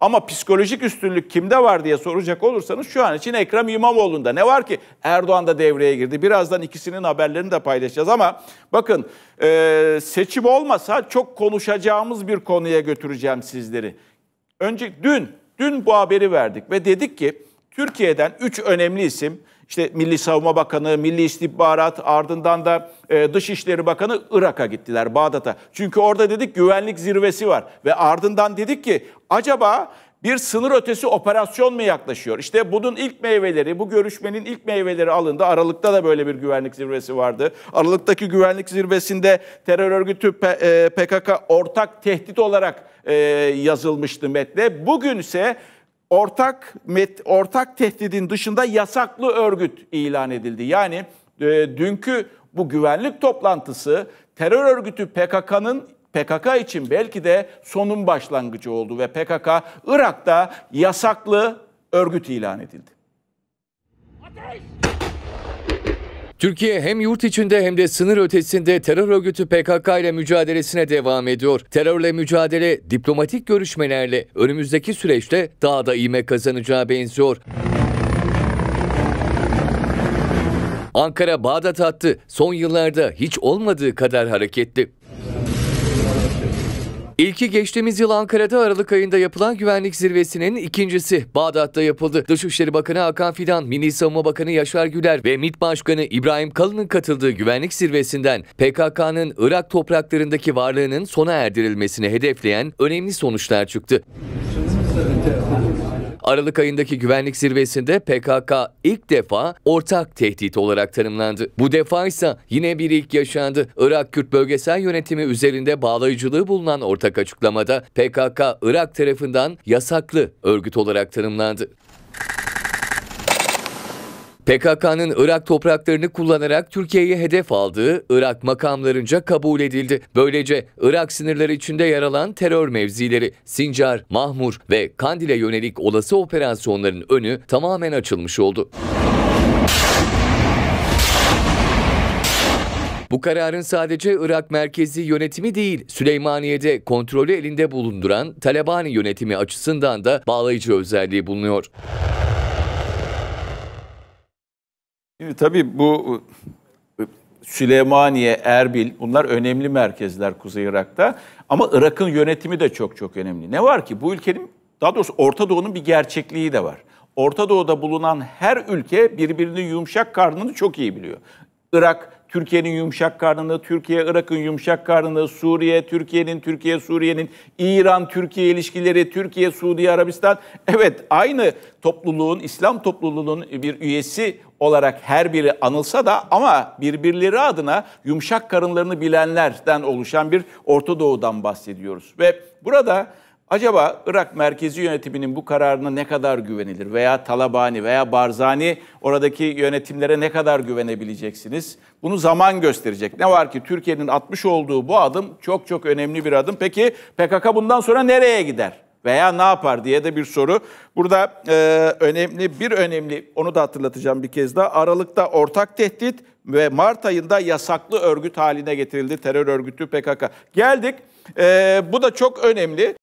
Ama psikolojik üstünlük kimde var diye soracak olursanız şu an için Ekrem İmamoğlu'nda. Ne var ki Erdoğan da devreye girdi. Birazdan ikisinin haberlerini de paylaşacağız ama bakın e, seçim olmasa çok konuşacağımız bir konuya götüreceğim sizleri. Önce dün, dün bu haberi verdik ve dedik ki Türkiye'den 3 önemli isim işte Milli Savunma Bakanı, Milli İstihbarat ardından da e, Dışişleri Bakanı Irak'a gittiler, Bağdat'a. Çünkü orada dedik güvenlik zirvesi var ve ardından dedik ki acaba bir sınır ötesi operasyon mu yaklaşıyor? İşte bunun ilk meyveleri, bu görüşmenin ilk meyveleri alındı. Aralık'ta da böyle bir güvenlik zirvesi vardı. Aralık'taki güvenlik zirvesinde terör örgütü PKK e, ortak tehdit olarak e, yazılmıştı metne. Bugün ise ortak met, ortak tehdidin dışında yasaklı örgüt ilan edildi. Yani e, dünkü bu güvenlik toplantısı terör örgütü PKK'nın PKK için belki de sonun başlangıcı oldu ve PKK Irak'ta yasaklı örgüt ilan edildi. Ateş! Türkiye hem yurt içinde hem de sınır ötesinde terör örgütü PKK ile mücadelesine devam ediyor. Terörle mücadele diplomatik görüşmelerle önümüzdeki süreçte daha da ivme kazanacağı benziyor. Ankara Bağdat hattı son yıllarda hiç olmadığı kadar hareketli. İlki geçtiğimiz yıl Ankara'da Aralık ayında yapılan güvenlik zirvesinin ikincisi Bağdat'ta yapıldı. Dışişleri Bakanı Hakan Fidan, Milli Savunma Bakanı Yaşar Güler ve MİT Başkanı İbrahim Kalın'ın katıldığı güvenlik zirvesinden PKK'nın Irak topraklarındaki varlığının sona erdirilmesini hedefleyen önemli sonuçlar çıktı. Aralık ayındaki güvenlik zirvesinde PKK ilk defa ortak tehdit olarak tanımlandı. Bu defa ise yine bir ilk yaşandı. Irak Kürt Bölgesel Yönetimi üzerinde bağlayıcılığı bulunan ortak açıklamada PKK Irak tarafından yasaklı örgüt olarak tanımlandı. PKK'nın Irak topraklarını kullanarak Türkiye'yi hedef aldığı Irak makamlarınca kabul edildi. Böylece Irak sınırları içinde yer alan terör mevzileri Sincar, Mahmur ve Kandil'e yönelik olası operasyonların önü tamamen açılmış oldu. Bu kararın sadece Irak merkezi yönetimi değil, Süleymaniye'de kontrolü elinde bulunduran Talebani yönetimi açısından da bağlayıcı özelliği bulunuyor. Şimdi tabii bu e, Süleymaniye, Erbil bunlar önemli merkezler Kuzey Irak'ta. Ama Irak'ın yönetimi de çok çok önemli. Ne var ki bu ülkenin daha doğrusu Orta Doğu'nun bir gerçekliği de var. Orta Doğu'da bulunan her ülke birbirinin yumuşak karnını çok iyi biliyor. Irak Türkiye'nin yumuşak karnını, Türkiye Irak'ın yumuşak karnını, Suriye Türkiye'nin, Türkiye Suriye'nin, İran Türkiye ilişkileri, Türkiye Suudi Arabistan. Evet aynı topluluğun, İslam topluluğunun bir üyesi olarak her biri anılsa da ama birbirleri adına yumuşak karınlarını bilenlerden oluşan bir Orta Doğu'dan bahsediyoruz. Ve burada Acaba Irak merkezi yönetiminin bu kararına ne kadar güvenilir veya Talabani veya Barzani oradaki yönetimlere ne kadar güvenebileceksiniz? Bunu zaman gösterecek. Ne var ki Türkiye'nin atmış olduğu bu adım çok çok önemli bir adım. Peki PKK bundan sonra nereye gider? Veya ne yapar diye de bir soru. Burada e, önemli bir önemli onu da hatırlatacağım bir kez daha. Aralıkta ortak tehdit ve Mart ayında yasaklı örgüt haline getirildi terör örgütü PKK. Geldik. E, bu da çok önemli.